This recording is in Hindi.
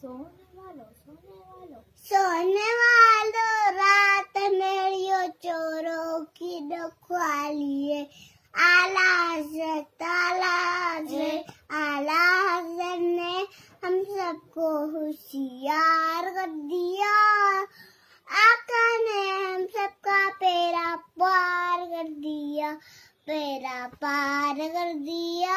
सोने वालो रात मेरियो चोरों की डखवालिए आला हजरत आला हजरत ने हम सबको होशियार कर दिया आका ने हम सबका पेरा पार कर दिया पेरा पार कर दिया